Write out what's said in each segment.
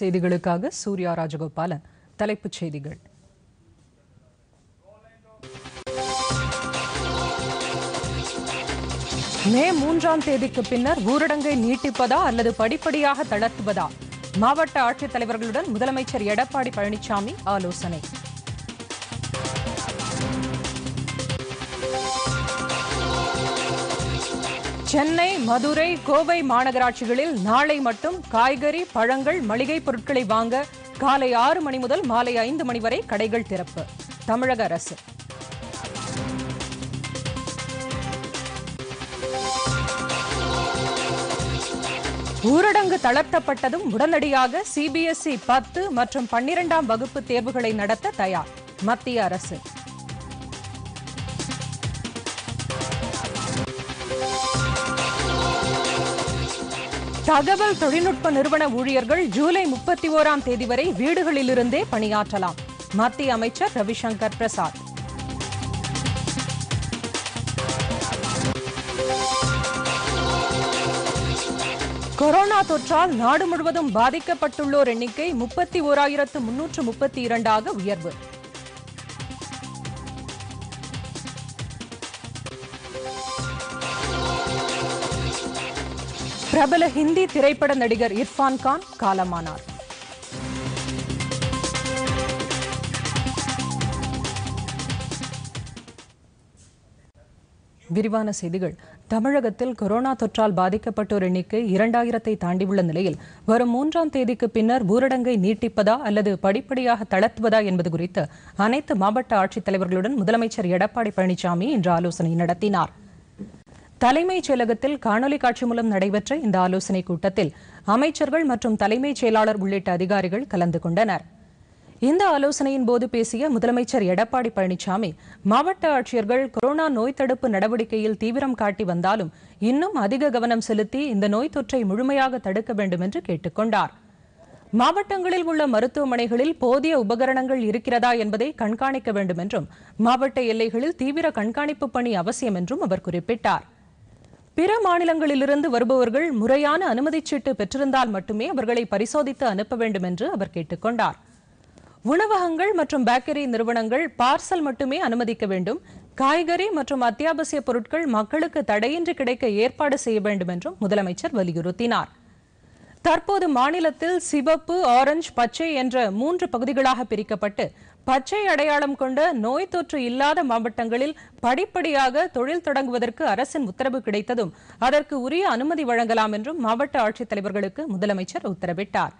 செய்திகளுக்காக சூர்யா ராஜகோபாலன் தலைப்புச் செய்திகள் மே மூன்றாம் தேதிக்கு பின்னர் ஊரடங்கை நீட்டிப்பதா அல்லது படிப்படியாக தளர்த்துவதா மாவட்ட ஆட்சித்தலைவர்களுடன் முதலமைச்சர் எடப்பாடி பழனிசாமி ஆலோசனை சென்னை மதுரை கோவை மாநகராட்சிகளில் நாளை மட்டும் காய்கறி பழங்கள் மளிகை பொருட்களை வாங்க காலை ஆறு மணி முதல் மாலை ஐந்து மணி வரை கடைகள் திறப்பு தமிழக அரசு ஊரடங்கு தளர்த்தப்பட்டதும் உடனடியாக சிபிஎஸ்இ e பத்து மற்றும் பன்னிரெண்டாம் வகுப்பு தேர்வுகளை நடத்த தயார் மத்திய அரசு தகவல் தொழில்நுட்ப நிறுவன ஊழியர்கள் ஜூலை முப்பத்தி ஓராம் தேதி வரை வீடுகளிலிருந்தே பணியாற்றலாம் மத்திய அமைச்சர் ரவிசங்கர் பிரசாத் கொரோனா தொற்றால் நாடு முழுவதும் பாதிக்கப்பட்டுள்ளோர் எண்ணிக்கை முப்பத்தி ஓராயிரத்து முன்னூற்று முப்பத்தி இரண்டாக உயர்வு பிரபல ஹிந்தி திரைப்பட நடிகர் இர்ஃபான் கான் காலமானார் விரிவான செய்திகள் தமிழகத்தில் கொரோனா தொற்றால் பாதிக்கப்பட்டோர் எண்ணிக்கை இரண்டாயிரத்தை தாண்டியுள்ள நிலையில் வரும் மூன்றாம் தேதிக்கு பின்னர் ஊரடங்கை நீட்டிப்பதா அல்லது படிப்படியாக தளர்த்துவதா என்பது குறித்து அனைத்து மாவட்ட ஆட்சித்தலைவர்களுடன் முதலமைச்சர் எடப்பாடி பழனிசாமி இன்று ஆலோசனை நடத்தினார் தலைமைச் செயலகத்தில் காணொலி காட்சி மூலம் நடைபெற்ற இந்த ஆலோசனைக் கூட்டத்தில் அமைச்சர்கள் மற்றும் தலைமைச் செயலாளர் உள்ளிட்ட அதிகாரிகள் கலந்து கொண்டனர் இந்த ஆலோசனையின் போது பேசிய முதலமைச்சர் எடப்பாடி பழனிசாமி மாவட்ட ஆட்சியர்கள் கொரோனா நோய் தடுப்பு நடவடிக்கையில் தீவிரம் காட்டி வந்தாலும் இன்னும் அதிக கவனம் செலுத்தி இந்த நோய் தொற்றை முழுமையாக தடுக்க வேண்டும் என்று கேட்டுக்கொண்டார் மாவட்டங்களில் உள்ள மருத்துவமனைகளில் போதிய உபகரணங்கள் இருக்கிறதா என்பதை கண்காணிக்க வேண்டும் என்றும் மாவட்ட எல்லைகளில் தீவிர கண்காணிப்பு பணி அவசியம் என்றும் அவர் குறிப்பிட்டார் பிற மாநிலங்களிலிருந்து வருபவர்கள் முறையான அனுமதிச் சீட்டு பெற்றிருந்தால் மட்டுமே அவர்களை பரிசோதித்து அனுப்ப வேண்டும் என்று அவர் கேட்டுக்கொண்டார் உணவகங்கள் மற்றும் பேக்கரி நிறுவனங்கள் பார்சல் மட்டுமே அனுமதிக்க வேண்டும் காய்கறி மற்றும் அத்தியாவசிய பொருட்கள் மக்களுக்கு தடையின்றி கிடைக்க ஏற்பாடு செய்ய வேண்டும் என்றும் முதலமைச்சர் வலியுறுத்தினார் தற்போது மாநிலத்தில் சிவப்பு ஆரஞ்சு பச்சை என்ற மூன்று பகுதிகளாக பிரிக்கப்பட்டு பச்சை அடையாளம் கொண்ட நோய் தொற்று இல்லாத மாவட்டங்களில் படிப்படியாக தொழில் தொடங்குவதற்கு அரசின் உத்தரவு கிடைத்ததும் அதற்கு உரிய அனுமதி வழங்கலாம் என்றும் மாவட்ட ஆட்சித்தலைவர்களுக்கு முதலமைச்சர் உத்தரவிட்டார்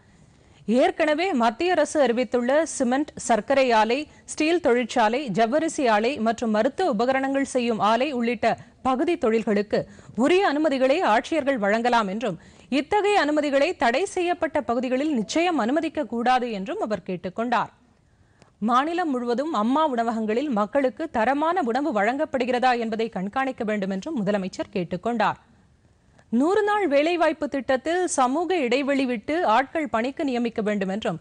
ஏற்கனவே மத்திய அரசு அறிவித்துள்ள சிமெண்ட் சர்க்கரை ஆலை ஸ்டீல் தொழிற்சாலை ஜவ்வரிசி ஆலை மற்றும் மருத்துவ உபகரணங்கள் செய்யும் ஆலை உள்ளிட்ட பகுதி தொழில்களுக்கு உரிய அனுமதிகளை ஆட்சியர்கள் வழங்கலாம் என்றும் இத்தகைய அனுமதிகளை தடை செய்யப்பட்ட பகுதிகளில் நிச்சயம் அனுமதிக்கக்கூடாது கூடாது என்றும் அவர் கேட்டுக்கொண்டார் மாநிலம் முழுவதும் அம்மா உணவகங்களில் மக்களுக்கு தரமான உணவு வழங்கப்படுகிறதா என்பதை கண்காணிக்க வேண்டும் என்றும் முதலமைச்சர் கேட்டுக்கொண்டார் நூறு நாள் வேலைவாய்ப்பு திட்டத்தில் சமூக இடைவெளி விட்டு ஆட்கள் பணிக்கு நியமிக்க வேண்டும் என்றும்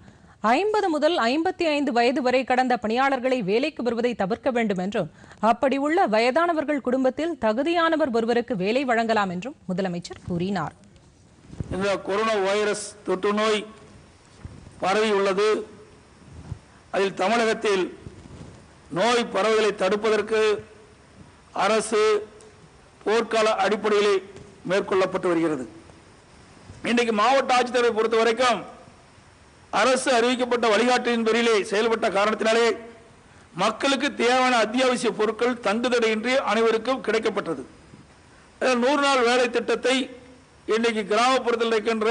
ஐம்பது முதல் ஐம்பத்தி ஐந்து வயது வரை கடந்த பணியாளர்களை வேலைக்கு வருவதை தவிர்க்க வேண்டும் என்றும் அப்படி உள்ள வயதானவர்கள் குடும்பத்தில் தகுதியானவர் ஒருவருக்கு வேலை வழங்கலாம் என்றும் முதலமைச்சர் கூறினார் இந்த கொரோனா வைரஸ் தொற்று நோய் பரவி உள்ளது அதில் தமிழகத்தில் நோய் பரவுதலை தடுப்பதற்கு அரசு போர்க்கால அடிப்படையில் மேற்கொள்ளப்பட்டு வருகிறது இன்றைக்கு மாவட்ட ஆட்சித்தலைவரை பொறுத்த வரைக்கும் அரசு அறிவிக்கப்பட்ட வழிகாட்டின் பெரியிலே செயல்பட்ட காரணத்தினாலே மக்களுக்கு தேவையான அத்தியாவசிய பொருட்கள் தடையின்றி அனைவருக்கும் கிடைக்கப்பட்டது நூறு நாள் வேலை திட்டத்தை இன்றைக்கு கிராமப்புறத்தில் இருக்கின்ற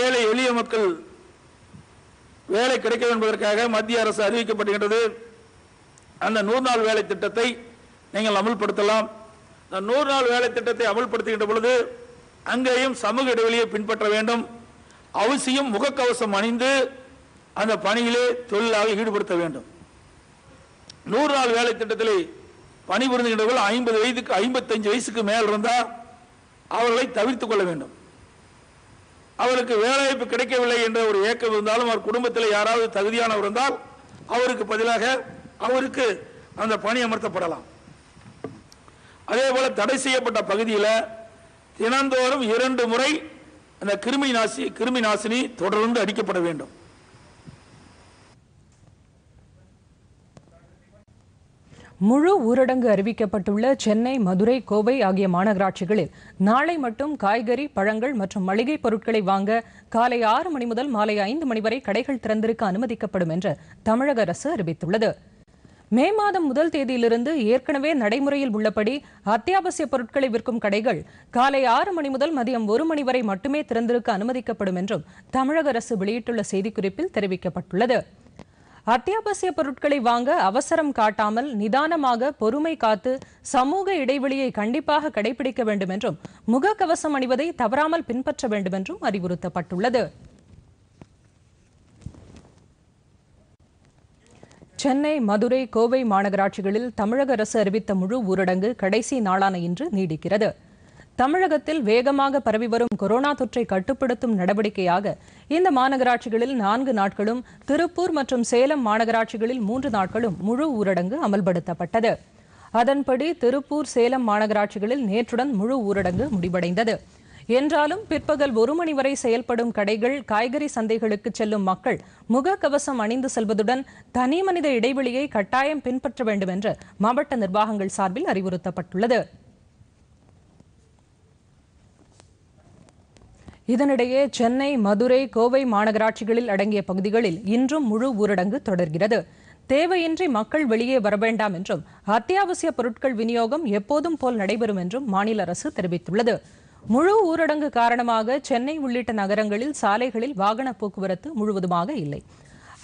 ஏழை எளிய மக்கள் வேலை கிடைக்கும் என்பதற்காக மத்திய அரசு அறிவிக்கப்படுகின்றது அந்த நூறு நாள் வேலை திட்டத்தை நீங்கள் அமல்படுத்தலாம் நூறு நாள் வேலை திட்டத்தை அமல்படுத்துகின்ற பொழுது அங்கேயும் சமூக இடைவெளியை பின்பற்ற வேண்டும் அவசியம் முகக்கவசம் அணிந்து அந்த பணியிலே தொழிலாக ஈடுபடுத்த வேண்டும் நூறு நாள் வேலை திட்டத்தில் பணிபுரிந்துகின்றவர்கள் ஐம்பது வயதுக்கு ஐம்பத்தஞ்சு வயசுக்கு மேல் இருந்தால் அவர்களை தவிர்த்து கொள்ள வேண்டும் அவருக்கு வேலைவாய்ப்பு கிடைக்கவில்லை என்ற ஒரு ஏக்கம் இருந்தாலும் அவர் குடும்பத்தில் யாராவது தகுதியானவர் இருந்தால் அவருக்கு பதிலாக அவருக்கு அந்த பணி அமர்த்தப்படலாம் அதே போல தடை செய்யப்பட்ட பகுதியில் தினந்தோறும் இரண்டு முறை அந்த கிருமி நாசி கிருமி நாசினி தொடர்ந்து அடிக்கப்பட வேண்டும் முழு ஊரடங்கு அறிவிக்கப்பட்டுள்ள சென்னை மதுரை கோவை ஆகிய மாநகராட்சிகளில் நாளை மட்டும் காய்கறி பழங்கள் மற்றும் மளிகை பொருட்களை வாங்க காலை ஆறு மணி முதல் மாலை ஐந்து மணி வரை கடைகள் திறந்திருக்க அனுமதிக்கப்படும் என்று தமிழக அரசு அறிவித்துள்ளது மே மாதம் முதல் தேதியிலிருந்து ஏற்கனவே நடைமுறையில் உள்ளபடி அத்தியாவசிய பொருட்களை விற்கும் கடைகள் காலை ஆறு மணி முதல் மதியம் ஒரு மணி வரை மட்டுமே திறந்திருக்க அனுமதிக்கப்படும் என்றும் தமிழக அரசு வெளியிட்டுள்ள செய்திக்குறிப்பில் தெரிவிக்கப்பட்டுள்ளது அத்தியாவசிய பொருட்களை வாங்க அவசரம் காட்டாமல் நிதானமாக பொறுமை காத்து சமூக இடைவெளியை கண்டிப்பாக கடைபிடிக்க வேண்டும் என்றும் முகக்கவசம் அணிவதை தவறாமல் பின்பற்ற வேண்டும் என்றும் அறிவுறுத்தப்பட்டுள்ளது சென்னை மதுரை கோவை மாநகராட்சிகளில் தமிழக அரசு அறிவித்த முழு ஊரடங்கு கடைசி நாளான இன்று நீடிக்கிறது தமிழகத்தில் வேகமாக பரவி வரும் கொரோனா தொற்றை கட்டுப்படுத்தும் நடவடிக்கையாக இந்த மாநகராட்சிகளில் நான்கு நாட்களும் திருப்பூர் மற்றும் சேலம் மாநகராட்சிகளில் மூன்று நாட்களும் முழு ஊரடங்கு அமல்படுத்தப்பட்டது அதன்படி திருப்பூர் சேலம் மாநகராட்சிகளில் நேற்றுடன் முழு ஊரடங்கு முடிவடைந்தது என்றாலும் பிற்பகல் ஒரு மணி வரை செயல்படும் கடைகள் காய்கறி சந்தைகளுக்கு செல்லும் மக்கள் முகக்கவசம் அணிந்து செல்வதுடன் தனி மனித இடைவெளியை கட்டாயம் பின்பற்ற வேண்டும் என்று மாவட்ட நிர்வாகங்கள் சார்பில் அறிவுறுத்தப்பட்டுள்ளது இதனிடையே சென்னை மதுரை கோவை மாநகராட்சிகளில் அடங்கிய பகுதிகளில் இன்றும் முழு ஊரடங்கு தொடர்கிறது தேவையின்றி மக்கள் வெளியே வர வேண்டாம் என்றும் அத்தியாவசிய பொருட்கள் விநியோகம் எப்போதும் போல் நடைபெறும் என்றும் மாநில அரசு தெரிவித்துள்ளது முழு ஊரடங்கு காரணமாக சென்னை உள்ளிட்ட நகரங்களில் சாலைகளில் வாகன போக்குவரத்து முழுவதுமாக இல்லை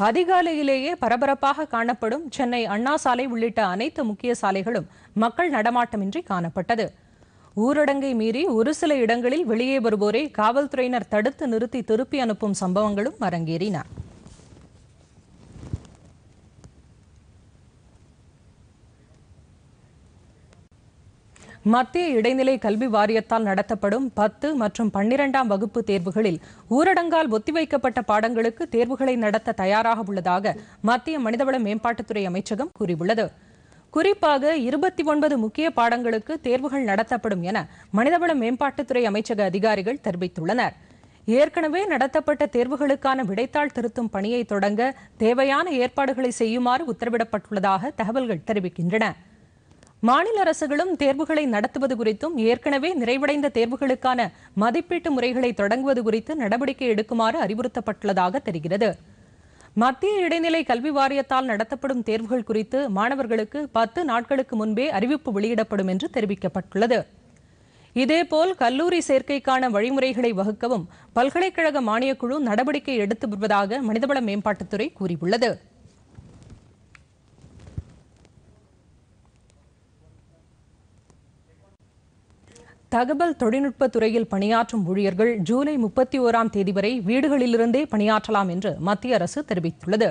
அதிகாலையிலேயே பரபரப்பாக காணப்படும் சென்னை அண்ணா சாலை உள்ளிட்ட அனைத்து முக்கிய சாலைகளும் மக்கள் நடமாட்டமின்றி காணப்பட்டது ஊரடங்கை மீறி ஒரு சில இடங்களில் வெளியே வருவோரை காவல்துறையினர் தடுத்து நிறுத்தி திருப்பி அனுப்பும் சம்பவங்களும் அரங்கேறின மத்திய இடைநிலை கல்வி வாரியத்தால் நடத்தப்படும் பத்து மற்றும் பன்னிரெண்டாம் வகுப்பு தேர்வுகளில் ஊரடங்கால் ஒத்திவைக்கப்பட்ட பாடங்களுக்கு தேர்வுகளை நடத்த தயாராக உள்ளதாக மத்திய மனிதவள மேம்பாட்டுத்துறை அமைச்சகம் கூறியுள்ளது குறிப்பாக இருபத்தி ஒன்பது முக்கிய பாடங்களுக்கு தேர்வுகள் நடத்தப்படும் என மனிதவள மேம்பாட்டுத்துறை அமைச்சக அதிகாரிகள் தெரிவித்துள்ளனர் ஏற்கனவே நடத்தப்பட்ட தேர்வுகளுக்கான விடைத்தாள் திருத்தும் பணியை தொடங்க தேவையான ஏற்பாடுகளை செய்யுமாறு உத்தரவிடப்பட்டுள்ளதாக தகவல்கள் தெரிவிக்கின்றன மாநில அரசுகளும் தேர்வுகளை நடத்துவது குறித்தும் ஏற்கனவே நிறைவடைந்த தேர்வுகளுக்கான மதிப்பீட்டு முறைகளை தொடங்குவது குறித்து நடவடிக்கை எடுக்குமாறு அறிவுறுத்தப்பட்டுள்ளதாக தெரிகிறது மத்திய இடைநிலை கல்வி வாரியத்தால் நடத்தப்படும் தேர்வுகள் குறித்து மாணவர்களுக்கு பத்து நாட்களுக்கு முன்பே அறிவிப்பு வெளியிடப்படும் என்று தெரிவிக்கப்பட்டுள்ளது இதேபோல் கல்லூரி சேர்க்கைக்கான வழிமுறைகளை வகுக்கவும் பல்கலைக்கழக மானியக்குழு நடவடிக்கை எடுத்து வருவதாக மனிதவள மேம்பாட்டுத்துறை கூறியுள்ளது தகவல் தொழில்நுட்ப துறையில் பணியாற்றும் ஊழியர்கள் ஜூலை முப்பத்தி ஓராம் தேதி வரை வீடுகளிலிருந்தே பணியாற்றலாம் என்று மத்திய அரசு தெரிவித்துள்ளது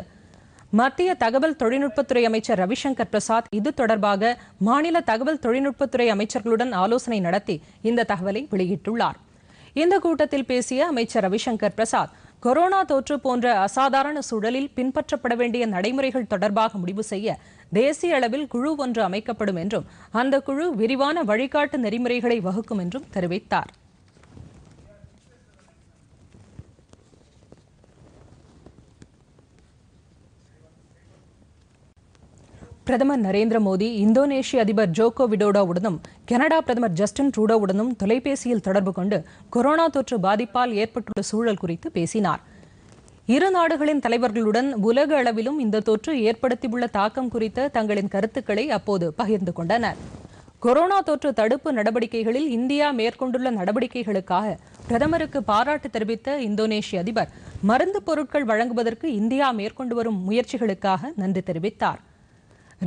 மத்திய தகவல் தொழில்நுட்பத்துறை அமைச்சர் ரவிசங்கர் பிரசாத் இது தொடர்பாக மாநில தகவல் தொழில்நுட்பத்துறை அமைச்சர்களுடன் ஆலோசனை நடத்தி இந்த தகவலை வெளியிட்டுள்ளார் இந்த கூட்டத்தில் பேசிய அமைச்சர் ரவிசங்கர் பிரசாத் கொரோனா தொற்று போன்ற அசாதாரண சூழலில் பின்பற்றப்பட வேண்டிய நடைமுறைகள் தொடர்பாக முடிவு செய்ய தேசிய அளவில் குழு ஒன்று அமைக்கப்படும் என்றும் அந்த குழு விரிவான வழிகாட்டு நெறிமுறைகளை வகுக்கும் என்றும் தெரிவித்தார் பிரதமர் நரேந்திர மோடி இந்தோனேஷிய அதிபர் ஜோகோ விடோடாவுடனும் கனடா பிரதமர் ஜஸ்டின் ட்ரூடோவுடனும் தொலைபேசியில் தொடர்பு கொண்டு கொரோனா தொற்று பாதிப்பால் ஏற்பட்டுள்ள சூழல் குறித்து பேசினார் இரு நாடுகளின் தலைவர்களுடன் உலக அளவிலும் இந்த தொற்று ஏற்படுத்தியுள்ள தாக்கம் குறித்த தங்களின் கருத்துக்களை அப்போது பகிர்ந்து கொண்டனர் கொரோனா தொற்று தடுப்பு நடவடிக்கைகளில் இந்தியா மேற்கொண்டுள்ள நடவடிக்கைகளுக்காக பிரதமருக்கு பாராட்டு தெரிவித்த இந்தோனேஷிய அதிபர் மருந்து பொருட்கள் வழங்குவதற்கு இந்தியா மேற்கொண்டு வரும் முயற்சிகளுக்காக நன்றி தெரிவித்தார்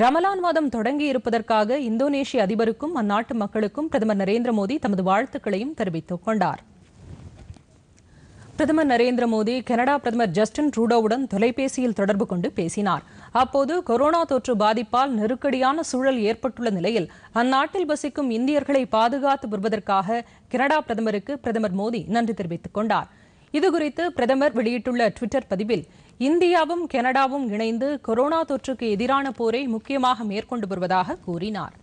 ரமலான் மாதம் தொடங்கி இருப்பதற்காக இந்தோனேஷிய அதிபருக்கும் அந்நாட்டு மக்களுக்கும் பிரதமர் நரேந்திர மோடி தமது வாழ்த்துக்களையும் தெரிவித்துக் கொண்டாா் பிரதமர் நரேந்திர மோடி கனடா பிரதமர் ஜஸ்டின் ட்ரூடோவுடன் தொலைபேசியில் தொடர்பு கொண்டு பேசினார் அப்போது கொரோனா தொற்று பாதிப்பால் நெருக்கடியான சூழல் ஏற்பட்டுள்ள நிலையில் அந்நாட்டில் வசிக்கும் இந்தியர்களை பாதுகாத்து வருவதற்காக கனடா பிரதமருக்கு பிரதமர் மோடி நன்றி தெரிவித்துக் கொண்டார் இதுகுறித்து பிரதமர் வெளியிட்டுள்ள டுவிட்டர் பதிவில் இந்தியாவும் கனடாவும் இணைந்து கொரோனா தொற்றுக்கு எதிரான போரை முக்கியமாக மேற்கொண்டு வருவதாக கூறினார்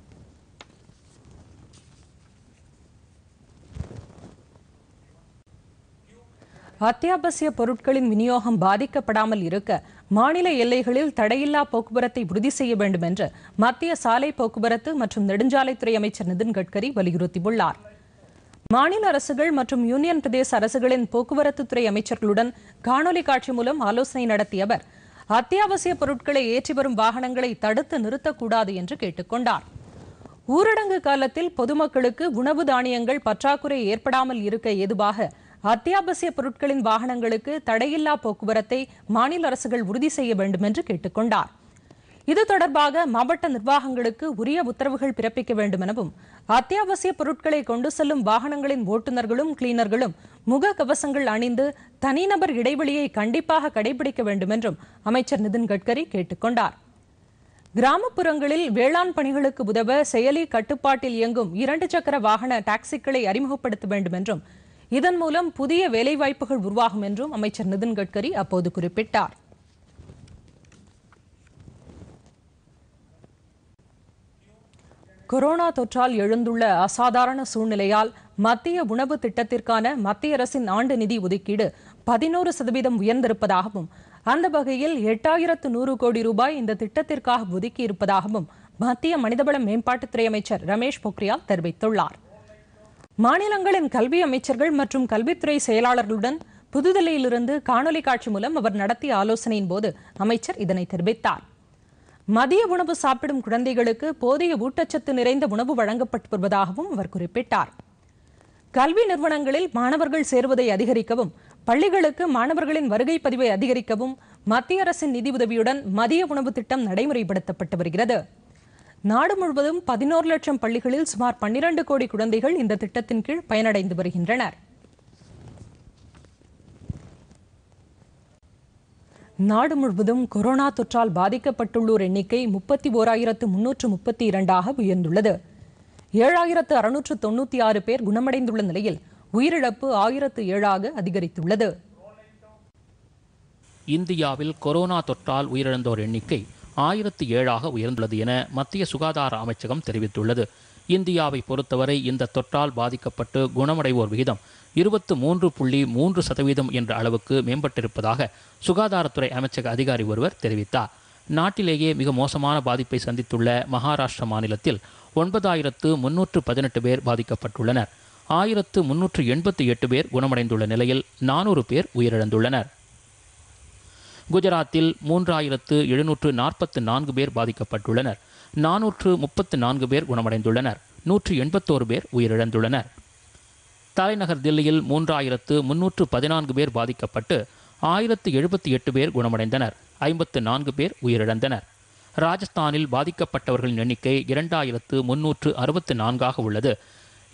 அத்தியாவசிய பொருட்களின் விநியோகம் பாதிக்கப்படாமல் இருக்க மாநில எல்லைகளில் தடையில்லா போக்குவரத்தை உறுதி செய்ய வேண்டும் என்று மத்திய சாலை போக்குவரத்து மற்றும் நெடுஞ்சாலைத்துறை அமைச்சர் நிதின் கட்கரி வலியுறுத்தியுள்ளார் மாநில அரசுகள் மற்றும் யூனியன் பிரதேச அரசுகளின் போக்குவரத்துத்துறை அமைச்சர்களுடன் காணொலி காட்சி மூலம் ஆலோசனை நடத்திய அவர் அத்தியாவசிய பொருட்களை ஏற்றி வரும் வாகனங்களை தடுத்து நிறுத்தக்கூடாது என்று கேட்டுக்கொண்டார் ஊரடங்கு காலத்தில் பொதுமக்களுக்கு உணவு தானியங்கள் பற்றாக்குறை ஏற்படாமல் இருக்க ஏதுவாக அத்தியாவசிய பொருட்களின் வாகனங்களுக்கு தடையில்லா போக்குவரத்தை மாநில அரசுகள் உறுதி செய்ய வேண்டும் என்று கேட்டுக் கொண்டார் இது தொடர்பாக மாவட்ட நிர்வாகங்களுக்கு உரிய உத்தரவுகள் பிறப்பிக்க வேண்டும் எனவும் அத்தியாவசிய பொருட்களை கொண்டு செல்லும் வாகனங்களின் ஓட்டுநர்களும் கிளீனர்களும் முக கவசங்கள் அணிந்து தனிநபர் இடைவெளியை கண்டிப்பாக கடைபிடிக்க வேண்டும் என்றும் அமைச்சர் நிதின் கட்கரி கேட்டுக்கொண்டார் கிராமப்புறங்களில் வேளாண் பணிகளுக்கு உதவ செயலி கட்டுப்பாட்டில் இயங்கும் இரண்டு சக்கர வாகன டாக்ஸிகளை அறிமுகப்படுத்த வேண்டும் என்றும் இதன் மூலம் புதிய வேலைவாய்ப்புகள் உருவாகும் என்றும் அமைச்சர் நிதின் கட்கரி அப்போது குறிப்பிட்டார் கொரோனா தொற்றால் எழுந்துள்ள அசாதாரண சூழ்நிலையால் மத்திய உணவு திட்டத்திற்கான மத்திய அரசின் ஆண்டு நிதி ஒதுக்கீடு பதினோரு சதவீதம் உயர்ந்திருப்பதாகவும் அந்த வகையில் எட்டாயிரத்து நூறு கோடி ரூபாய் இந்த திட்டத்திற்காக ஒதுக்கியிருப்பதாகவும் மத்திய மனிதவள மேம்பாட்டுத்துறை அமைச்சர் ரமேஷ் பொக்ரியால் தெரிவித்துள்ளார் மாநிலங்களின் கல்வி அமைச்சர்கள் மற்றும் கல்வித்துறை செயலாளர்களுடன் புதுதில்லியிலிருந்து காணொலி காட்சி மூலம் அவர் நடத்திய ஆலோசனையின் போது அமைச்சர் இதனை தெரிவித்தார் மதிய உணவு சாப்பிடும் குழந்தைகளுக்கு போதிய ஊட்டச்சத்து நிறைந்த உணவு வழங்கப்பட்டு வருவதாகவும் அவர் குறிப்பிட்டார் கல்வி நிறுவனங்களில் மாணவர்கள் சேருவதை அதிகரிக்கவும் பள்ளிகளுக்கு மாணவர்களின் வருகை பதிவை அதிகரிக்கவும் மத்திய அரசின் நிதி உதவியுடன் மதிய உணவு திட்டம் நடைமுறைப்படுத்தப்பட்டு வருகிறது நாடு முழுவதும் பதினோரு லட்சம் பள்ளிகளில் சுமார் பன்னிரண்டு கோடி குழந்தைகள் இந்த திட்டத்தின் கீழ் பயனடைந்து வருகின்றனர் நாடு முழுவதும் கொரோனா தொற்றால் பாதிக்கப்பட்டுள்ளோர் எண்ணிக்கை முப்பத்தி ஓராயிரத்து முன்னூற்று முப்பத்தி இரண்டாக உயர்ந்துள்ளது ஏழாயிரத்து அறுநூற்று தொன்னூற்றி ஆறு பேர் குணமடைந்துள்ள நிலையில் உயிரிழப்பு ஆயிரத்து ஏழாக அதிகரித்துள்ளது இந்தியாவில் கொரோனா தொற்றால் உயிரிழந்தோர் எண்ணிக்கை ஆயிரத்தி ஏழாக உயர்ந்துள்ளது என மத்திய சுகாதார அமைச்சகம் தெரிவித்துள்ளது இந்தியாவை பொறுத்தவரை இந்த தொற்றால் பாதிக்கப்பட்டு குணமடைவோர் விகிதம் இருபத்து மூன்று புள்ளி மூன்று சதவீதம் என்ற அளவுக்கு மேம்பட்டிருப்பதாக சுகாதாரத்துறை அமைச்சக அதிகாரி ஒருவர் தெரிவித்தார் நாட்டிலேயே மிக மோசமான பாதிப்பை சந்தித்துள்ள மகாராஷ்டிர மாநிலத்தில் ஒன்பதாயிரத்து முன்னூற்று பதினெட்டு பேர் பாதிக்கப்பட்டுள்ளனர் ஆயிரத்து முன்னூற்று எண்பத்தி எட்டு பேர் குணமடைந்துள்ள நிலையில் நானூறு பேர் உயிரிழந்துள்ளனர் குஜராத்தில் மூன்றாயிரத்து எழுநூற்று நாற்பத்து நான்கு பேர் பாதிக்கப்பட்டுள்ளனர் நானூற்று முப்பத்து நான்கு பேர் குணமடைந்துள்ளனர் நூற்று எண்பத்தோரு பேர் உயிரிழந்துள்ளனர் தலைநகர் தில்லியில் மூன்றாயிரத்து முன்னூற்று பதினான்கு பேர் பாதிக்கப்பட்டு ஆயிரத்து எழுபத்தி எட்டு பேர் குணமடைந்தனர் ஐம்பத்து நான்கு பேர் உயிரிழந்தனர் ராஜஸ்தானில் பாதிக்கப்பட்டவர்களின் எண்ணிக்கை இரண்டாயிரத்து முன்னூற்று அறுபத்து நான்காக உள்ளது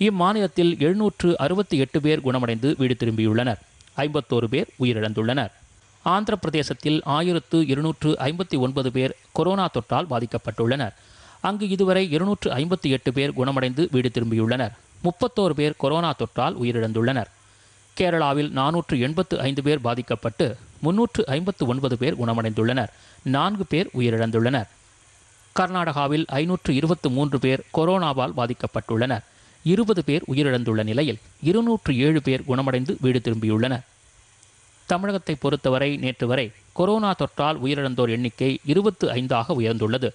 இம்மாநிலத்தில் எழுநூற்று அறுபத்தி எட்டு பேர் குணமடைந்து வீடு திரும்பியுள்ளனர் ஐம்பத்தோரு பேர் உயிரிழந்துள்ளனர் ஆந்திர பிரதேசத்தில் ஆயிரத்து இருநூற்று ஐம்பத்தி ஒன்பது பேர் கொரோனா தொற்றால் பாதிக்கப்பட்டுள்ளனர் அங்கு இதுவரை இருநூற்று ஐம்பத்தி எட்டு பேர் குணமடைந்து வீடு திரும்பியுள்ளனர் முப்பத்தோரு பேர் கொரோனா தொற்றால் உயிரிழந்துள்ளனர் கேரளாவில் நானூற்று எண்பத்து ஐந்து பேர் பாதிக்கப்பட்டு முன்னூற்று ஐம்பத்து ஒன்பது பேர் குணமடைந்துள்ளனர் நான்கு பேர் உயிரிழந்துள்ளனர் கர்நாடகாவில் ஐநூற்று இருபத்து மூன்று பேர் கொரோனாவால் பாதிக்கப்பட்டுள்ளனர் இருபது பேர் உயிரிழந்துள்ள நிலையில் இருநூற்று ஏழு பேர் குணமடைந்து வீடு திரும்பியுள்ளனர் தமிழகத்தை பொறுத்தவரை நேற்று வரை கொரோனா தொற்றால் உயிரிழந்தோர் எண்ணிக்கை இருபத்து ஐந்தாக உயர்ந்துள்ளது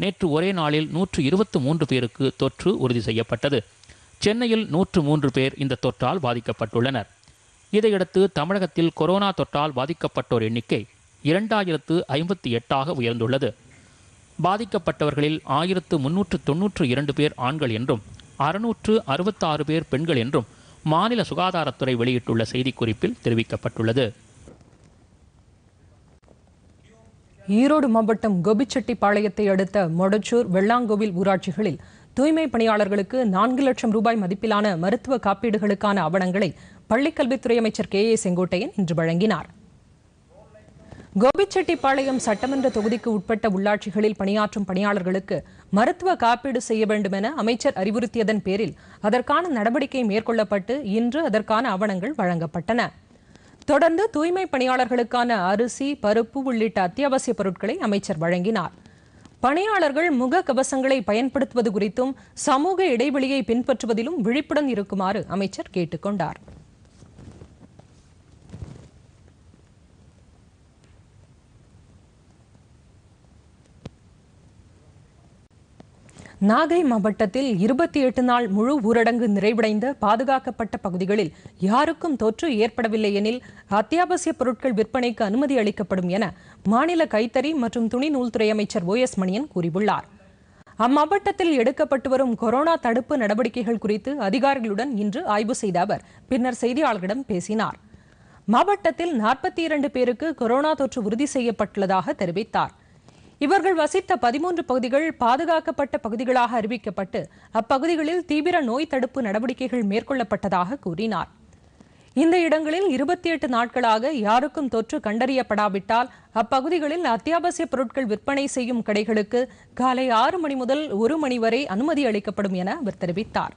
நேற்று ஒரே நாளில் நூற்று இருபத்து மூன்று பேருக்கு தொற்று உறுதி செய்யப்பட்டது சென்னையில் நூற்று மூன்று பேர் இந்த தொற்றால் பாதிக்கப்பட்டுள்ளனர் இதையடுத்து தமிழகத்தில் கொரோனா தொற்றால் பாதிக்கப்பட்டோர் எண்ணிக்கை இரண்டாயிரத்து ஐம்பத்தி எட்டாக உயர்ந்துள்ளது பாதிக்கப்பட்டவர்களில் ஆயிரத்து முன்னூற்று தொன்னூற்று இரண்டு பேர் ஆண்கள் என்றும் அறுநூற்று அறுபத்தாறு பேர் பெண்கள் என்றும் மாநில சுகாதாரத்துறை வெளியிட்டுள்ள செய்திக்குறிப்பில் தெரிவிக்கப்பட்டுள்ளது ஈரோடு மாவட்டம் கோபிச்செட்டிப்பாளையத்தை அடுத்த மொடச்சூர் வெள்ளாங்கோவில் ஊராட்சிகளில் தூய்மை பணியாளர்களுக்கு நான்கு லட்சம் ரூபாய் மதிப்பிலான மருத்துவ காப்பீடுகளுக்கான ஆவணங்களை பள்ளிக்கல்வித்துறை அமைச்சர் கே ஏ செங்கோட்டையன் இன்று வழங்கினார் கோபிச்செட்டிப்பாளையம் சட்டமன்ற தொகுதிக்கு உட்பட்ட உள்ளாட்சிகளில் பணியாற்றும் பணியாளர்களுக்கு மருத்துவ காப்பீடு செய்ய வேண்டும் என அமைச்சர் அறிவுறுத்தியதன் பேரில் அதற்கான நடவடிக்கை மேற்கொள்ளப்பட்டு இன்று அதற்கான ஆவணங்கள் வழங்கப்பட்டன தொடர்ந்து தூய்மை பணியாளர்களுக்கான அரிசி பருப்பு உள்ளிட்ட அத்தியாவசிய பொருட்களை அமைச்சர் வழங்கினார் பணியாளர்கள் முக கவசங்களை பயன்படுத்துவது குறித்தும் சமூக இடைவெளியை பின்பற்றுவதிலும் விழிப்புடன் இருக்குமாறு அமைச்சர் கேட்டுக்கொண்டார் நாகை மாவட்டத்தில் இருபத்தி எட்டு நாள் முழு ஊரடங்கு நிறைவடைந்த பாதுகாக்கப்பட்ட பகுதிகளில் யாருக்கும் தொற்று ஏற்படவில்லை எனில் அத்தியாவசிய பொருட்கள் விற்பனைக்கு அனுமதி அளிக்கப்படும் என மாநில கைத்தறி மற்றும் துணி நூல்துறை அமைச்சர் ஓ எஸ் மணியன் கூறியுள்ளார் அம்மாவட்டத்தில் எடுக்கப்பட்டு வரும் கொரோனா தடுப்பு நடவடிக்கைகள் குறித்து அதிகாரிகளுடன் இன்று ஆய்வு செய்த அவர் பின்னர் செய்தியாளர்களிடம் பேசினார் மாவட்டத்தில் நாற்பத்தி இரண்டு பேருக்கு கொரோனா தொற்று உறுதி செய்யப்பட்டுள்ளதாக தெரிவித்தாா் இவர்கள் வசித்த பதிமூன்று பகுதிகள் பாதுகாக்கப்பட்ட பகுதிகளாக அறிவிக்கப்பட்டு அப்பகுதிகளில் தீவிர நோய் தடுப்பு நடவடிக்கைகள் மேற்கொள்ளப்பட்டதாக கூறினார் இந்த இடங்களில் இருபத்தி எட்டு நாட்களாக யாருக்கும் தொற்று கண்டறியப்படாவிட்டால் அப்பகுதிகளில் அத்தியாவசிய பொருட்கள் விற்பனை செய்யும் கடைகளுக்கு காலை ஆறு மணி முதல் ஒரு மணி வரை அனுமதி அளிக்கப்படும் என அவர் தெரிவித்தார்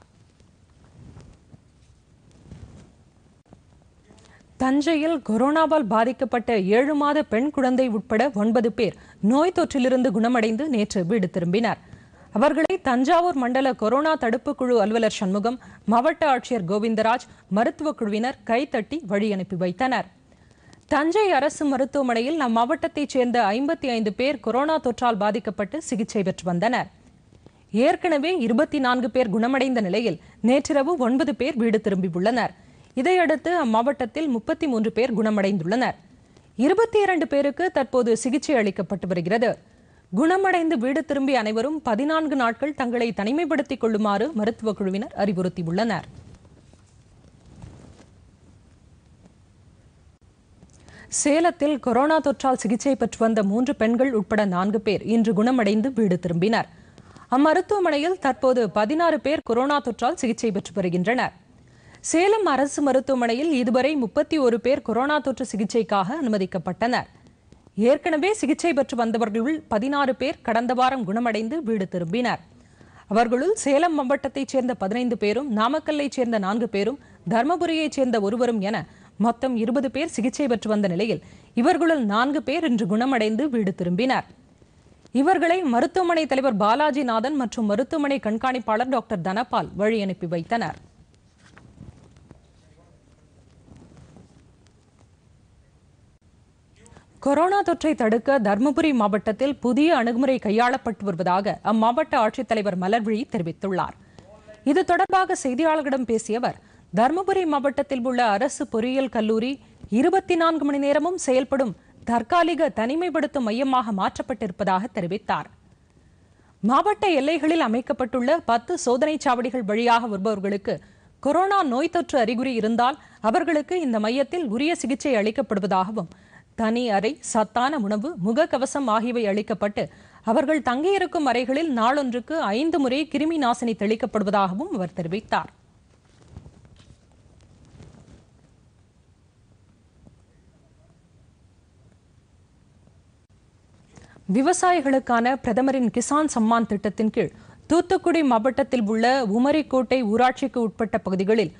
தஞ்சையில் கொரோனாவால் பாதிக்கப்பட்ட ஏழு மாத பெண் குழந்தை உட்பட ஒன்பது பேர் நோய் தொற்றிலிருந்து குணமடைந்து நேற்று வீடு திரும்பினர் அவர்களை தஞ்சாவூர் மண்டல கொரோனா தடுப்பு குழு அலுவலர் சண்முகம் மாவட்ட ஆட்சியர் கோவிந்தராஜ் மருத்துவக் குழுவினர் கைத்தட்டி வழி அனுப்பி வைத்தனர் தஞ்சை அரசு மருத்துவமனையில் நம் மாவட்டத்தைச் சேர்ந்த ஐம்பத்தி ஐந்து பேர் கொரோனா தொற்றால் பாதிக்கப்பட்டு சிகிச்சை பெற்று வந்தனர் ஏற்கனவே இருபத்தி நான்கு பேர் குணமடைந்த நிலையில் நேற்றிரவு ஒன்பது பேர் வீடு திரும்பியுள்ளனா் இதையடுத்து அம்மாவட்டத்தில் முப்பத்தி மூன்று பேர் குணமடைந்துள்ளனர் இருபத்தி இரண்டு பேருக்கு தற்போது சிகிச்சை அளிக்கப்பட்டு வருகிறது குணமடைந்து வீடு திரும்பிய அனைவரும் பதினான்கு நாட்கள் தங்களை தனிமைப்படுத்திக் கொள்ளுமாறு மருத்துவக் குழுவினர் அறிவுறுத்தியுள்ளனர் சேலத்தில் கொரோனா தொற்றால் சிகிச்சை பெற்று வந்த மூன்று பெண்கள் உட்பட நான்கு பேர் இன்று குணமடைந்து வீடு திரும்பினர் அம்மருத்துவமனையில் தற்போது பதினாறு பேர் கொரோனா தொற்றால் சிகிச்சை பெற்று வருகின்றனர் சேலம் அரசு மருத்துவமனையில் இதுவரை முப்பத்தி ஒரு பேர் கொரோனா தொற்று சிகிச்சைக்காக அனுமதிக்கப்பட்டனர் ஏற்கனவே சிகிச்சை பெற்று வந்தவர்களுள் பதினாறு பேர் கடந்த வாரம் குணமடைந்து வீடு திரும்பினர் அவர்களுள் சேலம் மாவட்டத்தைச் சேர்ந்த பதினைந்து பேரும் நாமக்கல்லைச் சேர்ந்த நான்கு பேரும் தர்மபுரியைச் சேர்ந்த ஒருவரும் என மொத்தம் இருபது பேர் சிகிச்சை பெற்று வந்த நிலையில் இவர்களுள் நான்கு பேர் இன்று குணமடைந்து வீடு திரும்பினர் இவர்களை மருத்துவமனை தலைவர் பாலாஜிநாதன் மற்றும் மருத்துவமனை கண்காணிப்பாளர் டாக்டர் தனபால் வழி அனுப்பி வைத்தனர் கொரோனா தொற்றை தடுக்க தருமபுரி மாவட்டத்தில் புதிய அணுகுமுறை கையாளப்பட்டு வருவதாக அம்மாவட்ட ஆட்சித்தலைவர் மலர்விழி தெரிவித்துள்ளார் இது தொடர்பாக செய்தியாளர்களிடம் பேசிய அவர் தருமபுரி மாவட்டத்தில் உள்ள அரசு பொறியியல் கல்லூரி இருபத்தி நான்கு மணி நேரமும் செயல்படும் தற்காலிக தனிமைப்படுத்தும் மையமாக மாற்றப்பட்டிருப்பதாக தெரிவித்தார் மாவட்ட எல்லைகளில் அமைக்கப்பட்டுள்ள பத்து சோதனை சாவடிகள் வழியாக வருபவர்களுக்கு கொரோனா நோய் தொற்று அறிகுறி இருந்தால் அவர்களுக்கு இந்த மையத்தில் உரிய சிகிச்சை அளிக்கப்படுவதாகவும் தனி அறை சத்தான உணவு முகக்கவசம் ஆகியவை அளிக்கப்பட்டு அவர்கள் தங்கியிருக்கும் அறைகளில் நாளொன்றுக்கு ஐந்து முறை கிருமி நாசினி தெளிக்கப்படுவதாகவும் அவர் தெரிவித்தார் விவசாயிகளுக்கான பிரதமரின் கிசான் சம்மான் திட்டத்தின் கீழ் தூத்துக்குடி மாவட்டத்தில் உள்ள உமரிக்கோட்டை ஊராட்சிக்கு உட்பட்ட பகுதிகளில்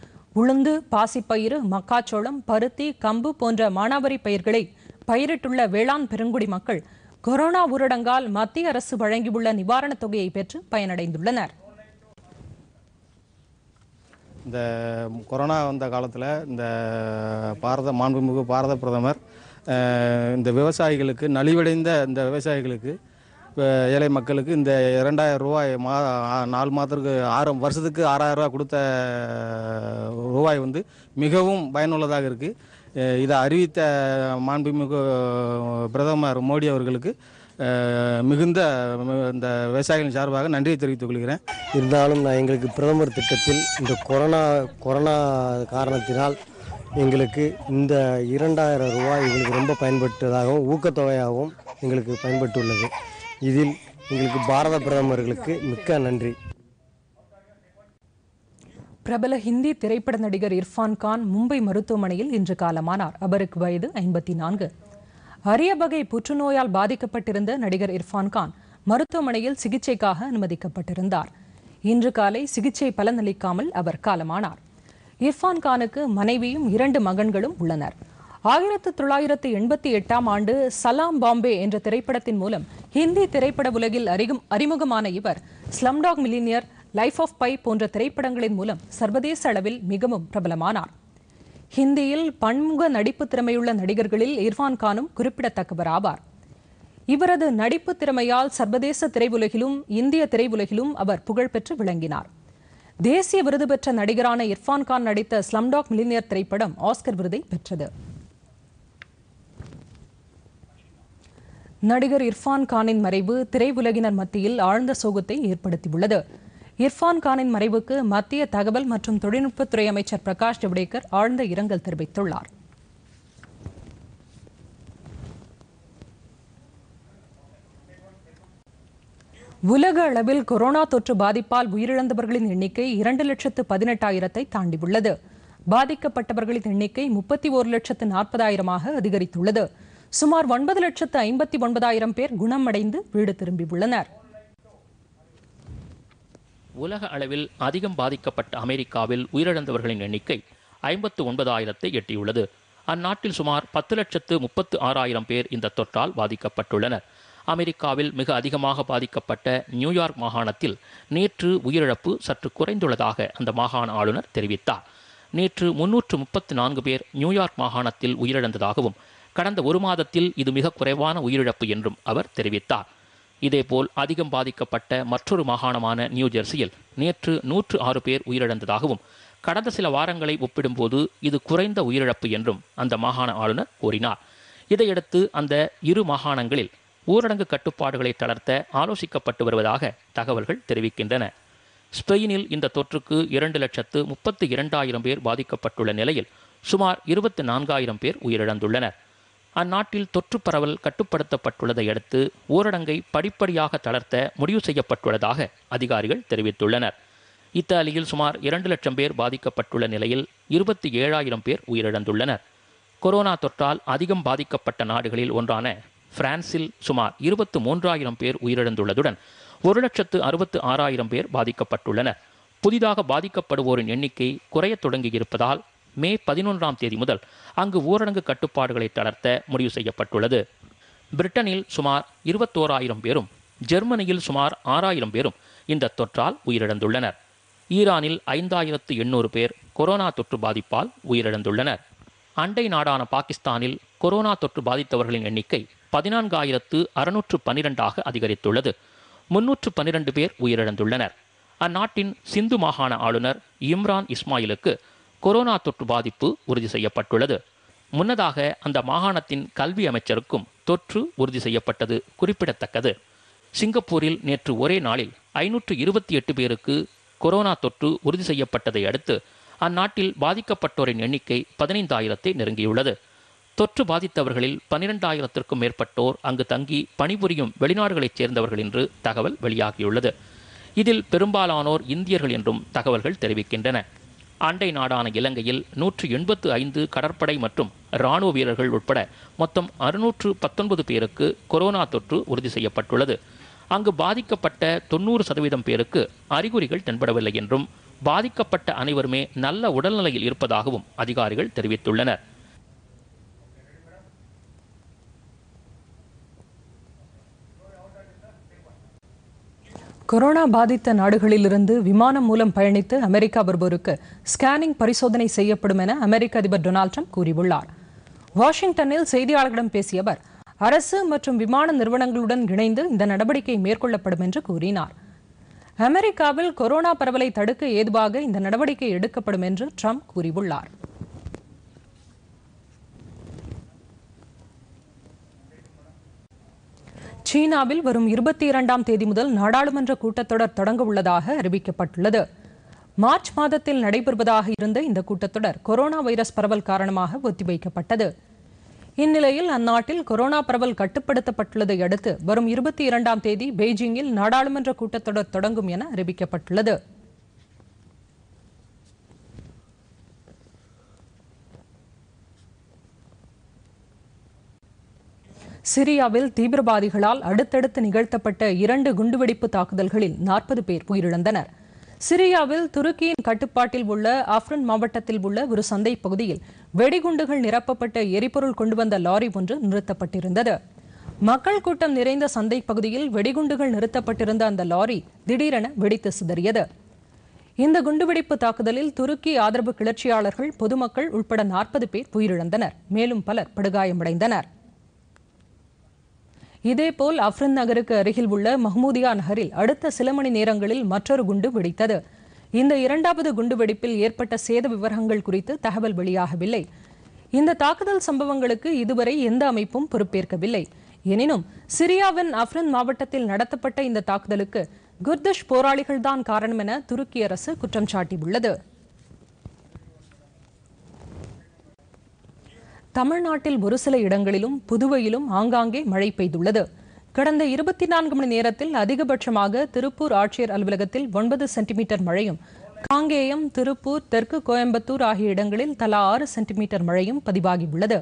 உளுந்து பாசிப்பயிறு மக்காச்சோளம் பருத்தி கம்பு போன்ற மானாவரி பயிர்களை பயிரிட்டுள்ள வேளாண் பெருங்குடி மக்கள் கொரோனா ஊரடங்கால் மத்திய அரசு வழங்கியுள்ள நிவாரணத் தொகையை பெற்று பயனடைந்துள்ளனர் இந்த கொரோனா வந்த காலத்தில் இந்த பாரத மாண்புமிகு பாரத பிரதமர் இந்த விவசாயிகளுக்கு நலிவடைந்த இந்த விவசாயிகளுக்கு ஏழை மக்களுக்கு இந்த இரண்டாயிரம் ரூபாய் மா நாலு மாதத்துக்கு ஆறு வருஷத்துக்கு ஆறாயிரம் ரூபாய் கொடுத்த ரூபாய் வந்து மிகவும் பயனுள்ளதாக இருக்குது இதை அறிவித்த மாண்புமிகு பிரதமர் மோடி அவர்களுக்கு மிகுந்த இந்த விவசாயிகளின் சார்பாக நன்றியை தெரிவித்துக் கொள்கிறேன் இருந்தாலும் நான் எங்களுக்கு பிரதமர் திட்டத்தில் இந்த கொரோனா கொரோனா காரணத்தினால் எங்களுக்கு இந்த இரண்டாயிரம் ரூபாய் எங்களுக்கு ரொம்ப பயன்பட்டதாகவும் ஊக்கத்தொகையாகவும் எங்களுக்கு பயன்பட்டுள்ளது இதில் எங்களுக்கு பாரத பிரதமர்களுக்கு மிக்க நன்றி பிரபல ஹிந்தி திரைப்பட நடிகர் இர்ஃபான் கான் மும்பை மருத்துவமனையில் இன்று காலமானார் அவருக்கு வயது ஐம்பத்தி நான்கு அரிய வகை புற்றுநோயால் பாதிக்கப்பட்டிருந்த நடிகர் இர்ஃபான் கான் மருத்துவமனையில் சிகிச்சைக்காக அனுமதிக்கப்பட்டிருந்தார் இன்று காலை சிகிச்சை பலனளிக்காமல் அவர் காலமானார் இர்ஃபான் கானுக்கு மனைவியும் இரண்டு மகன்களும் உள்ளனர் ஆயிரத்து தொள்ளாயிரத்து எண்பத்தி எட்டாம் ஆண்டு சலாம் பாம்பே என்ற திரைப்படத்தின் மூலம் ஹிந்தி திரைப்பட உலகில் அறிமுகமான இவர் Slumdog Millionaire Life of Pi போன்ற திரைப்படங்களின் மூலம் சர்வதேச அளவில் மிகவும் பிரபலமானார் ஹிந்தியில் பன்முக நடிப்பு திறமையுள்ள நடிகர்களில் இர்ஃபான் கானும் குறிப்பிடத்தக்கவர் ஆவார் இவரது நடிப்பு திறமையால் சர்வதேச திரையுலகிலும் இந்திய திரையுலகிலும் அவர் புகழ்பெற்று விளங்கினார் தேசிய விருது பெற்ற நடிகரான இர்ஃபான் கான் நடித்த ஸ்லம்டாக் மில்லினியர் திரைப்படம் ஆஸ்கர் விருதை பெற்றது நடிகர் இர்ஃபான் கானின் மறைவு திரையுலகினர் மத்தியில் ஆழ்ந்த சோகத்தை ஏற்படுத்தியுள்ளது இர்ஃபான் கானின் மறைவுக்கு மத்திய தகவல் மற்றும் தொழில்நுட்பத்துறை அமைச்சர் பிரகாஷ் ஜவடேகர் ஆழ்ந்த இரங்கல் தெரிவித்துள்ளார் உலக அளவில் கொரோனா தொற்று பாதிப்பால் உயிரிழந்தவர்களின் எண்ணிக்கை இரண்டு லட்சத்து பதினெட்டாயிரத்தை தாண்டியுள்ளது பாதிக்கப்பட்டவர்களின் எண்ணிக்கை முப்பத்தி ஒரு லட்சத்து நாற்பதாயிரமாக அதிகரித்துள்ளது சுமார் ஒன்பது லட்சத்து ஐம்பத்தி ஒன்பதாயிரம் பேர் குணமடைந்து வீடு திரும்பியுள்ளனா் உலக அளவில் அதிகம் பாதிக்கப்பட்ட அமெரிக்காவில் உயிரிழந்தவர்களின் எண்ணிக்கை ஐம்பத்து ஒன்பதாயிரத்தை எட்டியுள்ளது அந்நாட்டில் சுமார் பத்து லட்சத்து முப்பத்து ஆறாயிரம் பேர் இந்த தொற்றால் பாதிக்கப்பட்டுள்ளனர் அமெரிக்காவில் மிக அதிகமாக பாதிக்கப்பட்ட நியூயார்க் மாகாணத்தில் நேற்று உயிரிழப்பு சற்று குறைந்துள்ளதாக அந்த மாகாண ஆளுநர் தெரிவித்தார் நேற்று முன்னூற்று முப்பத்து நான்கு பேர் நியூயார்க் மாகாணத்தில் உயிரிழந்ததாகவும் கடந்த ஒரு மாதத்தில் இது மிக குறைவான உயிரிழப்பு என்றும் அவர் தெரிவித்தார் இதேபோல் அதிகம் பாதிக்கப்பட்ட மற்றொரு மாகாணமான நியூ ஜெர்சியில் நேற்று நூற்று ஆறு பேர் உயிரிழந்ததாகவும் கடந்த சில வாரங்களை ஒப்பிடும்போது இது குறைந்த உயிரிழப்பு என்றும் அந்த மாகாண ஆளுநர் கூறினார் இதையடுத்து அந்த இரு மாகாணங்களில் ஊரடங்கு கட்டுப்பாடுகளை தளர்த்த ஆலோசிக்கப்பட்டு வருவதாக தகவல்கள் தெரிவிக்கின்றன ஸ்பெயினில் இந்த தொற்றுக்கு இரண்டு லட்சத்து முப்பத்தி இரண்டாயிரம் பேர் பாதிக்கப்பட்டுள்ள நிலையில் சுமார் இருபத்தி நான்காயிரம் பேர் உயிரிழந்துள்ளனர் அந்நாட்டில் தொற்று பரவல் கட்டுப்படுத்தப்பட்டுள்ளதை அடுத்து ஊரடங்கை படிப்படியாக தளர்த்த முடிவு செய்யப்பட்டுள்ளதாக அதிகாரிகள் தெரிவித்துள்ளனர் இத்தாலியில் சுமார் இரண்டு லட்சம் பேர் பாதிக்கப்பட்டுள்ள நிலையில் இருபத்தி ஏழாயிரம் பேர் உயிரிழந்துள்ளனர் கொரோனா தொற்றால் அதிகம் பாதிக்கப்பட்ட நாடுகளில் ஒன்றான பிரான்சில் சுமார் இருபத்து மூன்றாயிரம் பேர் உயிரிழந்துள்ளதுடன் ஒரு லட்சத்து அறுபத்து ஆறாயிரம் பேர் பாதிக்கப்பட்டுள்ளனர் புதிதாக பாதிக்கப்படுவோரின் எண்ணிக்கை குறையத் தொடங்கியிருப்பதால் மே பதினொன்றாம் தேதி முதல் அங்கு ஊரடங்கு கட்டுப்பாடுகளை தளர்த்த முடிவு செய்யப்பட்டுள்ளது பிரிட்டனில் சுமார் இருபத்தோராயிரம் பேரும் ஜெர்மனியில் சுமார் ஆறாயிரம் பேரும் இந்த தொற்றால் உயிரிழந்துள்ளனர் ஈரானில் ஐந்தாயிரத்து எண்ணூறு பேர் கொரோனா தொற்று பாதிப்பால் உயிரிழந்துள்ளனர் அண்டை நாடான பாகிஸ்தானில் கொரோனா தொற்று பாதித்தவர்களின் எண்ணிக்கை பதினான்காயிரத்து அறுநூற்று பன்னிரெண்டாக அதிகரித்துள்ளது முன்னூற்று பன்னிரண்டு பேர் உயிரிழந்துள்ளனர் அந்நாட்டின் சிந்து மாகாண ஆளுநர் இம்ரான் இஸ்மாயிலுக்கு கொரோனா தொற்று பாதிப்பு உறுதி செய்யப்பட்டுள்ளது முன்னதாக அந்த மாகாணத்தின் கல்வி அமைச்சருக்கும் தொற்று உறுதி செய்யப்பட்டது குறிப்பிடத்தக்கது சிங்கப்பூரில் நேற்று ஒரே நாளில் ஐநூற்று இருபத்தி எட்டு பேருக்கு கொரோனா தொற்று உறுதி செய்யப்பட்டதை அடுத்து அந்நாட்டில் பாதிக்கப்பட்டோரின் எண்ணிக்கை பதினைந்தாயிரத்தை நெருங்கியுள்ளது தொற்று பாதித்தவர்களில் பனிரெண்டாயிரத்திற்கும் மேற்பட்டோர் அங்கு தங்கி பணிபுரியும் வெளிநாடுகளைச் சேர்ந்தவர்கள் என்று தகவல் வெளியாகியுள்ளது இதில் பெரும்பாலானோர் இந்தியர்கள் என்றும் தகவல்கள் தெரிவிக்கின்றன அண்டை நாடான இலங்கையில் நூற்று எண்பத்து ஐந்து கடற்படை மற்றும் இராணுவ வீரர்கள் உட்பட மொத்தம் அறுநூற்று பத்தொன்பது பேருக்கு கொரோனா தொற்று உறுதி செய்யப்பட்டுள்ளது அங்கு பாதிக்கப்பட்ட தொண்ணூறு சதவீதம் பேருக்கு அறிகுறிகள் தென்படவில்லை என்றும் பாதிக்கப்பட்ட அனைவருமே நல்ல உடல்நிலையில் இருப்பதாகவும் அதிகாரிகள் தெரிவித்துள்ளனர் கொரோனா பாதித்த நாடுகளிலிருந்து விமானம் மூலம் பயணித்து அமெரிக்கா வருவோருக்கு ஸ்கேனிங் பரிசோதனை செய்யப்படும் என அமெரிக்க அதிபர் டொனால்ட் ட்ரம்ப் கூறியுள்ளார் வாஷிங்டனில் செய்தியாளர்களிடம் பேசிய அவர் அரசு மற்றும் விமான நிறுவனங்களுடன் இணைந்து இந்த நடவடிக்கை மேற்கொள்ளப்படும் என்று கூறினார் அமெரிக்காவில் கொரோனா பரவலை தடுக்க ஏதுவாக இந்த நடவடிக்கை எடுக்கப்படும் என்று ட்ரம்ப் கூறியுள்ளார் சீனாவில் வரும் இருபத்தி இரண்டாம் தேதி முதல் நாடாளுமன்ற கூட்டத்தொடர் தொடங்க உள்ளதாக அறிவிக்கப்பட்டுள்ளது மார்ச் மாதத்தில் நடைபெறுவதாக இருந்த இந்த கூட்டத்தொடர் கொரோனா வைரஸ் பரவல் காரணமாக ஒத்திவைக்கப்பட்டது இந்நிலையில் அந்நாட்டில் கொரோனா பரவல் கட்டுப்படுத்தப்பட்டுள்ளதை அடுத்து வரும் இருபத்தி இரண்டாம் தேதி பெய்ஜிங்கில் நாடாளுமன்ற கூட்டத்தொடர் தொடங்கும் என அறிவிக்கப்பட்டுள்ளது சிரியாவில் தீவிரவாதிகளால் அடுத்தடுத்து நிகழ்த்தப்பட்ட இரண்டு குண்டுவெடிப்பு தாக்குதல்களில் நாற்பது பேர் உயிரிழந்தனர் சிரியாவில் துருக்கியின் கட்டுப்பாட்டில் உள்ள ஆஃப்ரன் மாவட்டத்தில் உள்ள ஒரு சந்தை பகுதியில் வெடிகுண்டுகள் நிரப்பப்பட்ட எரிபொருள் கொண்டு வந்த லாரி ஒன்று நிறுத்தப்பட்டிருந்தது மக்கள் கூட்டம் நிறைந்த சந்தை பகுதியில் வெடிகுண்டுகள் நிறுத்தப்பட்டிருந்த அந்த லாரி திடீரென வெடித்து சிதறியது இந்த குண்டுவெடிப்பு தாக்குதலில் துருக்கி ஆதரவு கிளர்ச்சியாளர்கள் பொதுமக்கள் உட்பட நாற்பது பேர் உயிரிழந்தனர் மேலும் பலர் படுகாயமடைந்தனர் இதேபோல் அஃப்ரின் நகருக்கு அருகில் உள்ள மஹமூதியா நகரில் அடுத்த சில மணி நேரங்களில் மற்றொரு குண்டு வெடித்தது இந்த இரண்டாவது குண்டுவெடிப்பில் ஏற்பட்ட சேத விவரங்கள் குறித்து தகவல் வெளியாகவில்லை இந்த தாக்குதல் சம்பவங்களுக்கு இதுவரை எந்த அமைப்பும் பொறுப்பேற்கவில்லை எனினும் சிரியாவின் அஃப்ரின் மாவட்டத்தில் நடத்தப்பட்ட இந்த தாக்குதலுக்கு குர்திஷ் போராளிகள்தான் காரணம் என துருக்கி அரசு குற்றம் சாட்டியுள்ளது தமிழ்நாட்டில் ஒரு சில இடங்களிலும் புதுவையிலும் ஆங்காங்கே மழை பெய்துள்ளது கடந்த இருபத்தி நான்கு மணி நேரத்தில் அதிகபட்சமாக திருப்பூர் ஆட்சியர் அலுவலகத்தில் ஒன்பது சென்டிமீட்டர் மழையும் காங்கேயம் திருப்பூர் தெற்கு கோயம்புத்தூர் ஆகிய இடங்களில் தலா ஆறு சென்டிமீட்டர் மழையும் பதிவாகியுள்ளது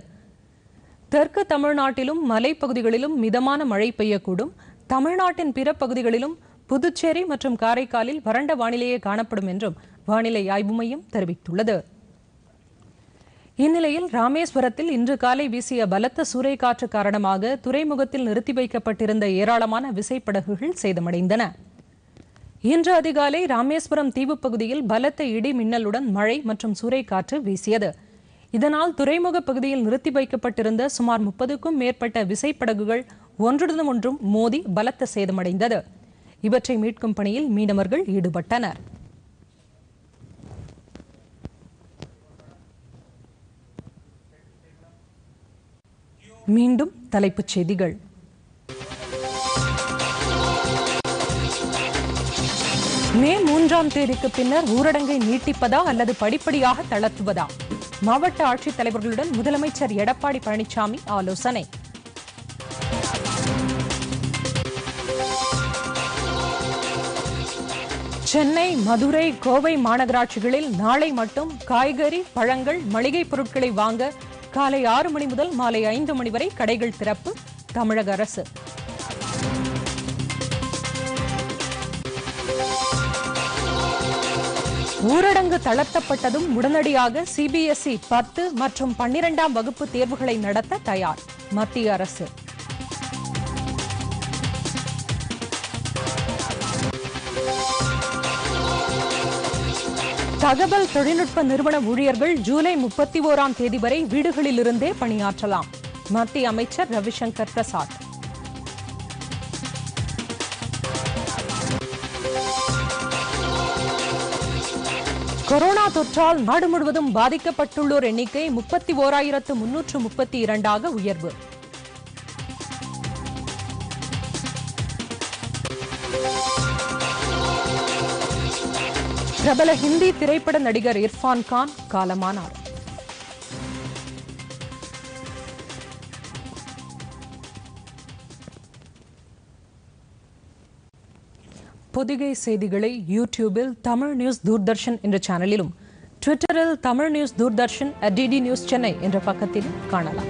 தெற்கு தமிழ்நாட்டிலும் மலைப்பகுதிகளிலும் மிதமான மழை பெய்யக்கூடும் தமிழ்நாட்டின் பிற பகுதிகளிலும் புதுச்சேரி மற்றும் காரைக்காலில் வறண்ட வானிலையே காணப்படும் என்றும் வானிலை ஆய்வு மையம் தெரிவித்துள்ளது இந்நிலையில் ராமேஸ்வரத்தில் இன்று காலை வீசிய பலத்த சூறைக்காற்று காரணமாக துறைமுகத்தில் நிறுத்தி வைக்கப்பட்டிருந்த ஏராளமான விசைப்படகுகள் சேதமடைந்தன இன்று அதிகாலை ராமேஸ்வரம் தீவு பகுதியில் பலத்த இடி மின்னலுடன் மழை மற்றும் சூறைக்காற்று வீசியது இதனால் துறைமுக பகுதியில் நிறுத்தி வைக்கப்பட்டிருந்த சுமார் முப்பதுக்கும் மேற்பட்ட விசைப்படகுகள் ஒன்றுடன் ஒன்றும் மோதி பலத்த சேதமடைந்தது இவற்றை மீட்கும் பணியில் மீனவர்கள் ஈடுபட்டனர் மீண்டும் தலைப்புச் செய்திகள் மே மூன்றாம் தேதிக்கு பின்னர் ஊரடங்கை நீட்டிப்பதா அல்லது படிப்படியாக தளர்த்துவதா மாவட்ட ஆட்சித்தலைவர்களுடன் முதலமைச்சர் எடப்பாடி பழனிசாமி ஆலோசனை சென்னை மதுரை கோவை மாநகராட்சிகளில் நாளை மட்டும் காய்கறி பழங்கள் மளிகைப் பொருட்களை வாங்க காலை ஆறு மணி முதல் மாலை ஐந்து மணி வரை கடைகள் திறப்பு தமிழக அரசு ஊரடங்கு தளர்த்தப்பட்டதும் உடனடியாக சிபிஎஸ்இ e பத்து மற்றும் பன்னிரெண்டாம் வகுப்பு தேர்வுகளை நடத்த தயார் மத்திய அரசு தகவல் தொழில்நுட்ப நிறுவன ஊழியர்கள் ஜூலை முப்பத்தி ஓராம் தேதி வரை வீடுகளிலிருந்தே பணியாற்றலாம் மத்திய அமைச்சர் ரவிசங்கர் பிரசாத் கொரோனா தொற்றால் நாடு முழுவதும் பாதிக்கப்பட்டுள்ளோர் எண்ணிக்கை முப்பத்தி ஓராயிரத்து முன்னூற்று முப்பத்தி இரண்டாக உயர்வு பிரபல ஹிந்தி திரைப்பட நடிகர் இர்ஃபான் கான் காலமானார் பொதிகை செய்திகளை யூடியூபில் தமிழ் நியூஸ் தூர்தர்ஷன் என்ற சேனலிலும் ட்விட்டரில் Tamil news Doordarshan DD news Chennai என்ற பக்கத்திலும் காணலாம்